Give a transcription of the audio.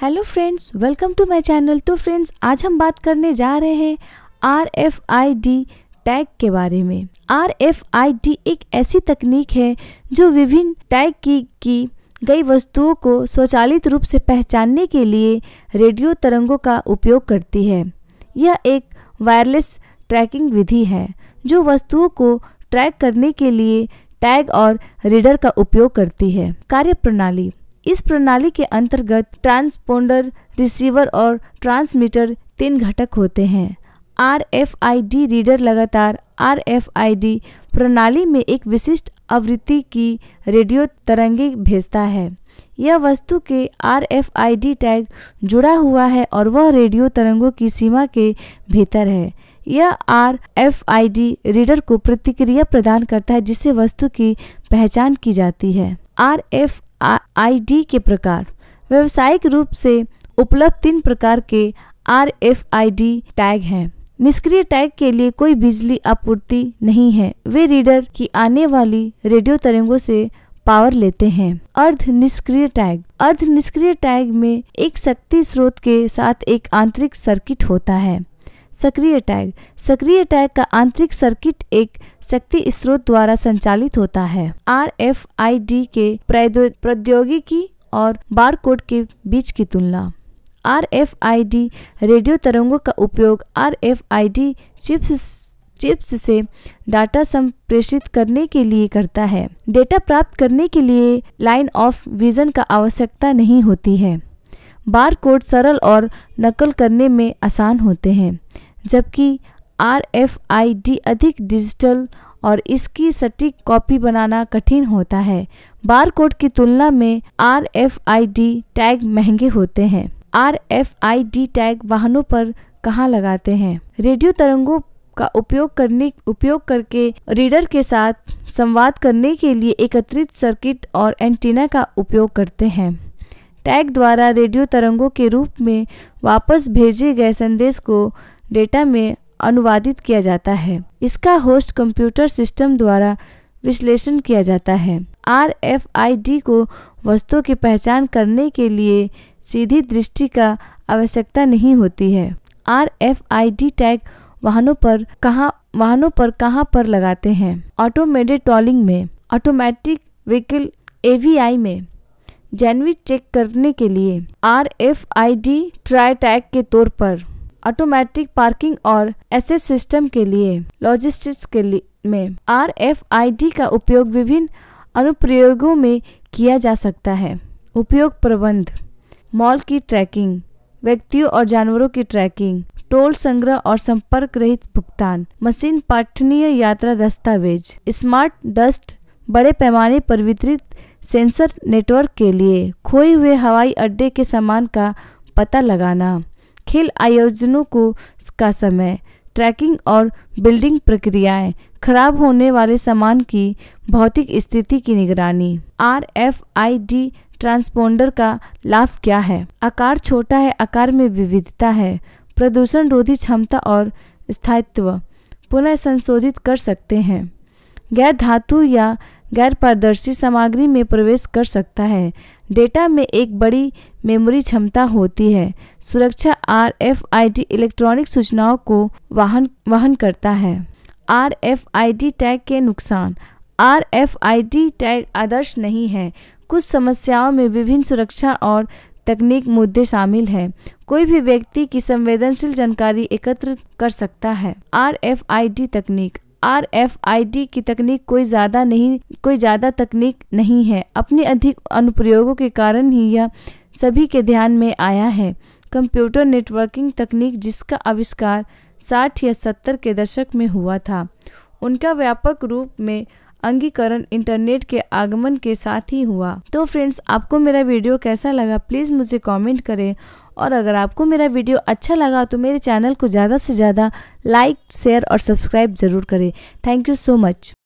hello friends welcome to my channel तो friends आज हम बात करने जा रहे हैं R F I D tag के बारे में आर एफ आई डी एक ऐसी तकनीक है जो विभिन्न टैग की, की गई वस्तुओं को स्वचालित रूप से पहचानने के लिए रेडियो तरंगों का उपयोग करती है यह एक वायरलेस ट्रैकिंग विधि है जो वस्तुओं को ट्रैक करने के लिए टैग और रीडर का उपयोग करती है कार्यप्रणाली इस प्रणाली के अंतर्गत ट्रांसपोंडर रिसीवर और ट्रांसमीटर तीन घटक होते हैं R F I D reader लगातार आर एफ आई डी प्रणाली में एक विशिष्ट आवृत्ति की रेडियो तरंगे भेजता है यह वस्तु के R F I D tag जुड़ा हुआ है और वह रेडियो तरंगों की सीमा के भीतर है यह R F I D reader को प्रतिक्रिया प्रदान करता है जिससे वस्तु की पहचान की जाती है आर एफ आईडी के प्रकार व्यावसायिक रूप से उपलब्ध तीन प्रकार के R F I D tag हैं निष्क्रिय टैग के लिए कोई बिजली आपूर्ति नहीं है वे रीडर की आने वाली रेडियो तरंगों से पावर लेते हैं अर्ध निष्क्रिय टैग अर्ध निष्क्रिय टैग में एक शक्ति स्रोत के साथ एक आंतरिक सर्किट होता है सक्रिय टैग सक्रिय टैग का आंतरिक सर्किट एक शक्ति स्रोत द्वारा संचालित होता है आर एफ आई डी के प्रौद्योगिकी और बारकोड के बीच की तुलना R F I D radio तरंगों का उपयोग R F I D chips chips से डाटा संप्रेषित करने के लिए करता है डेटा प्राप्त करने के लिए लाइन ऑफ विजन का आवश्यकता नहीं होती है बार कोड सरल और नकल करने में आसान होते हैं जबकि आर एफ आई डी अधिक डिजिटल और इसकी सटीक कॉपी बनाना कठिन होता है बार कोड की तुलना में R F I D tag महंगे होते हैं R F I D tag वाहनों पर कहाँ लगाते हैं रेडियो तरंगों का उपयोग करने उपयोग करके रीडर के साथ संवाद करने के लिए एकत्रित सर्किट और एंटीना का उपयोग करते हैं टैग द्वारा रेडियो तरंगों के रूप में वापस भेजे गए संदेश को डेटा में अनुवादित किया जाता है इसका होस्ट कंप्यूटर सिस्टम द्वारा विश्लेषण किया जाता है आर एफ आई डी को वस्तुओं की पहचान करने के लिए सीधी दृष्टि का आवश्यकता नहीं होती है R F I D tag वाहनों पर कहाँ वाहनों पर कहाँ पर लगाते हैं ऑटोमेटेड टॉलिंग में ऑटोमेटिक व्हीकल आई में जेनविट चेक करने के लिए R F I D try tag के तौर पर ऑटोमेटिक पार्किंग और एसेस सिस्टम के लिए लॉजिस्टिक्स के लिए में आर एफ आई डी का उपयोग विभिन्न अनुप्रयोगों में किया जा सकता है उपयोग प्रबंध मॉल की ट्रैकिंग व्यक्तियों और जानवरों की ट्रैकिंग टोल संग्रह और संपर्क रहित भुगतान मशीन पठनीय यात्रा दस्तावेज स्मार्ट डस्ट बड़े पैमाने पर वितरित सेंसर नेटवर्क के लिए खोए हुए हवाई अड्डे के सामान का पता लगाना खेल आयोजनों को का समय ट्रैकिंग और बिल्डिंग प्रक्रियाएं खराब होने वाले सामान की भौतिक स्थिति की निगरानी R F I D transponder का लाभ क्या है आकार छोटा है आकार में विविधता है प्रदूषण रोधी क्षमता और स्थायित्व पुनः संशोधित कर सकते हैं गैर धातु या गैर पारदर्शी सामग्री में प्रवेश कर सकता है डेटा में एक बड़ी मेमोरी क्षमता होती है सुरक्षा R F I D electronic सूचनाओं को वाहन वहन करता है डी टैग के नुकसान डी टैग आदर्श नहीं है कुछ समस्याओं में विभिन्न सुरक्षा और तकनीक मुद्दे शामिल हैं कोई भी व्यक्ति की संवेदनशील जानकारी एकत्र कर सकता है आर एफ आई डी तकनीक आर एफ आई डी की तकनीक कोई ज़्यादा नहीं कोई ज़्यादा तकनीक नहीं है अपने अधिक अनुप्रयोगों के कारण ही यह सभी के ध्यान में आया है कंप्यूटर नेटवर्किंग तकनीक जिसका आविष्कार साठ या सत्तर के दशक में हुआ था उनका व्यापक रूप में अंगीकरण इंटरनेट के आगमन के साथ ही हुआ तो फ्रेंड्स आपको मेरा वीडियो कैसा लगा प्लीज़ मुझे कमेंट करें और अगर आपको मेरा वीडियो अच्छा लगा तो मेरे चैनल को ज़्यादा से ज़्यादा लाइक शेयर और सब्सक्राइब ज़रूर करें थैंक यू सो मच